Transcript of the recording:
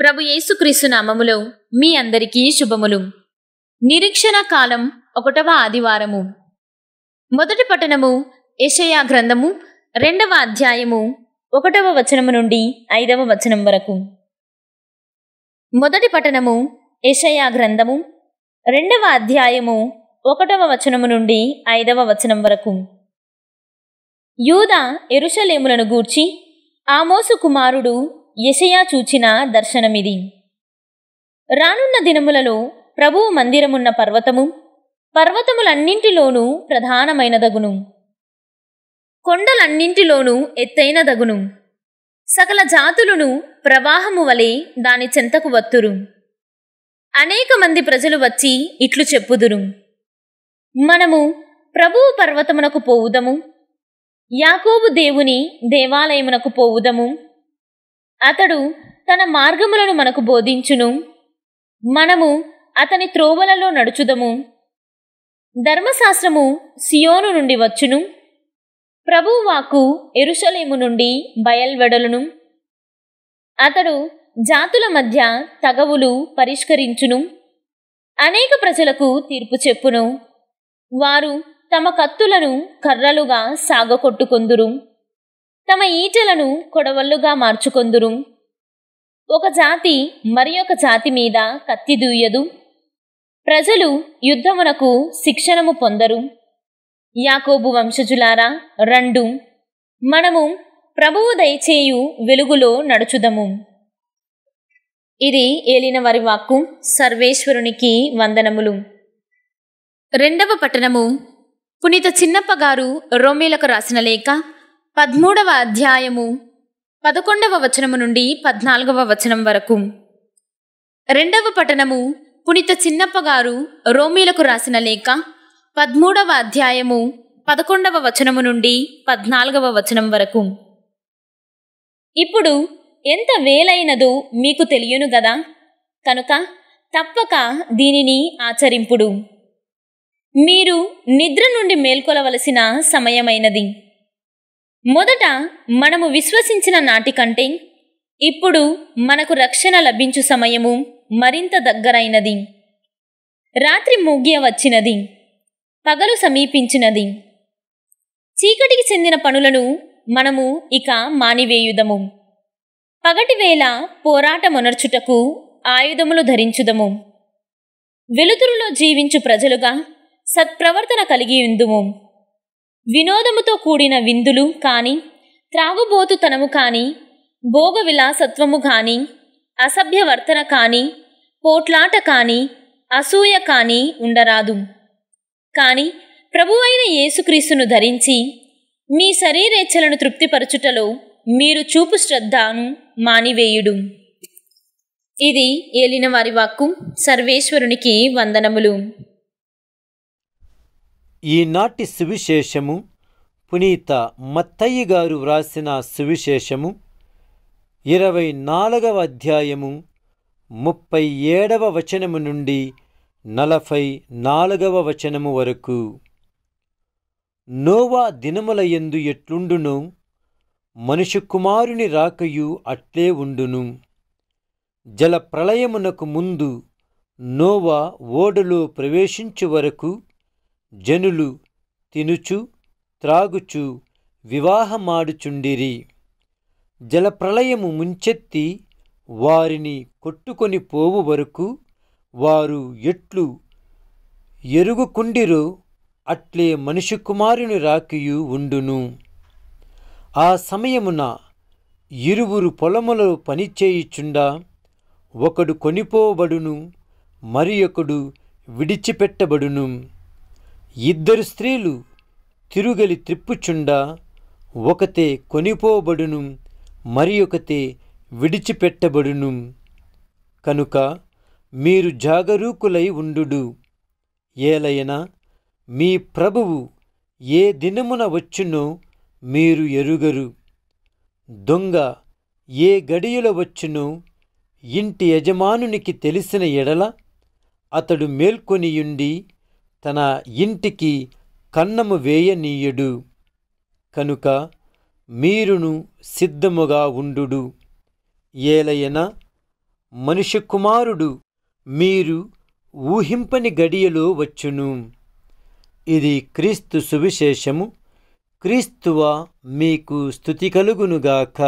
ప్రభు యేసుక్రీస్తు నామములో మీ అందరికీ శుభములు నిరీక్షణ కాలం ఒకటవ ఆదివారము మొదటి పట్టణము యషయా గ్రంథము రెండవ అధ్యాయము ఒకటవ వచనము నుండి ఐదవ వచనం వరకు మొదటి పట్టణము యషయా గ్రంథము రెండవ అధ్యాయము ఒకటవ వచనము నుండి ఐదవ వచనం వరకు యూద ఎరుషలేములను గూర్చి ఆమోసు కుమారుడు ఎసయా చూచిన దర్శనమిది రానున్న దినములలో ప్రభువు మందిరమున్న పర్వతము పర్వతములన్నింటిలోనూ ప్రధానమైనదగును కొండలన్నింటిలోనూ ఎత్తైనదగును సకల జాతులను ప్రవాహము వలె దాని చెంతకు వత్తురు అనేక మంది ప్రజలు వచ్చి ఇట్లు చెప్పుదురు మనము ప్రభువు పర్వతమునకు పోవుదము యాకోబు దేవుని దేవాలయమునకు పోవుదము అతడు తన మార్గములను మనకు బోధించును మనము అతని త్రోవలలో నడుచుదము ధర్మశాస్త్రము సియోను నుండి వచ్చును ప్రభువాకు ఎరుషలేము నుండి బయల్వెడలును అతడు జాతుల మధ్య తగవులు పరిష్కరించును అనేక ప్రజలకు తీర్పు చెప్పును వారు తమ కత్తులను కర్రలుగా సాగకొట్టుకొందురు తమ ఈటలను కొడవళ్ళుగా మార్చుకొందురు ఒక జాతి మరి ఒక జాతి మీద కత్తిదూయదు ప్రజలు యుద్ధమునకు శిక్షణము పొందరు యాకోబు వంశజులారా రెండు మనము ప్రభువు దయచేయు వెలుగులో నడుచుదము ఇది ఏలిన వారి వాక్కు సర్వేశ్వరునికి వందనములు రెండవ పట్టణము పునీత చిన్నప్ప గారు రోమేలకు రాసిన లేఖ పదమూడవ అధ్యాయము పదకొండవ వచనము నుండి పద్నాలుగవ వచనం వరకు రెండవ పఠనము పునిత చిన్నప్పగారు రోమీలకు రాసిన లేఖ పదమూడవ అధ్యాయము పదకొండవ వచనము నుండి పద్నాలుగవ వచనం వరకు ఇప్పుడు ఎంత వేలైనదో మీకు తెలియను గదా కనుక తప్పక దీనిని ఆచరింపుడు మీరు నిద్ర నుండి మేల్కొలవలసిన సమయమైనది మొదట మనము విశ్వసించిన నాటికంటే ఇప్పుడు మనకు రక్షణ లభించు సమయము మరింత దగ్గరైనది రాత్రి ముగ్య వచ్చినది పగలు సమీపించినది చీకటికి చెందిన పనులను మనము ఇక మానివేయుదము పగటివేళ పోరాటమొనర్చుటకు ఆయుధములు ధరించుదము వెలుతురులో జీవించు ప్రజలుగా సత్ప్రవర్తన కలిగి ఉందుము వినోదముతో కూడిన విందులు కాని త్రాగుబోతుతనము కాని భోగ విలాసత్వము కాని అసభ్య వర్తన కాని పోట్లాట కాని అసూయ కాని ఉండరాదు కాని ప్రభువైన యేసుక్రీస్తును ధరించి మీ శరీరేచ్ఛలను తృప్తిపరచుటలో మీరు చూపు శ్రద్ధను మానివేయుడు ఇది ఏలిన వారి వాక్కు సర్వేశ్వరునికి వందనములు ఈనాటి సువిశేషము పునీత మత్తయ్య గారు వ్రాసిన సువిశేషము ఇరవై నాలుగవ అధ్యాయము ముప్పై ఏడవ వచనము నుండి నలభై నాలుగవ వచనము వరకు నోవా దినముల ఎందు ఎట్లుండును మనుషు కుమారుని రాకయు అట్లే ఉండును జల ప్రళయమునకు ముందు నోవా ఓడలో ప్రవేశించు వరకు జనులు తినుచు త్రాగుచు వివాహమాడుచుండిరి జలప్రళయము ముంచెత్తి వారిని కొట్టుకొని పోవు వరకు వారు ఎట్లు ఎరుగుకుండిరో అట్లే మనిషి కుమారుని రాకియు ఉండును ఆ సమయమున ఇరువురు పొలములో పనిచేయుచుండా ఒకడు కొనిపోబడును మరి ఒకడు విడిచిపెట్టబడును ఇద్దరు స్త్రీలు తిరుగలి త్రిప్పుచుండ ఒకతే కొనిపోబడును మరి ఒకతే విడిచిపెట్టబడును కనుక మీరు జాగరూకులై ఉండు ఏలైనా మీ ప్రభువు ఏ దినమున వచ్చునో మీరు ఎరుగరు దొంగ ఏ గడియల వచ్చునో ఇంటి యజమానునికి తెలిసిన ఎడల అతడు మేల్కొనియుండి తన ఇంటికి కన్నము వేయనీయుడు కనుక మీరును సిద్ధముగా ఉండు ఏలయన మనిషి కుమారుడు మీరు ఊహింపని గడియలో వచ్చును ఇది క్రీస్తు సువిశేషము క్రీస్తువ మీకు స్థుతి కలుగునుగాక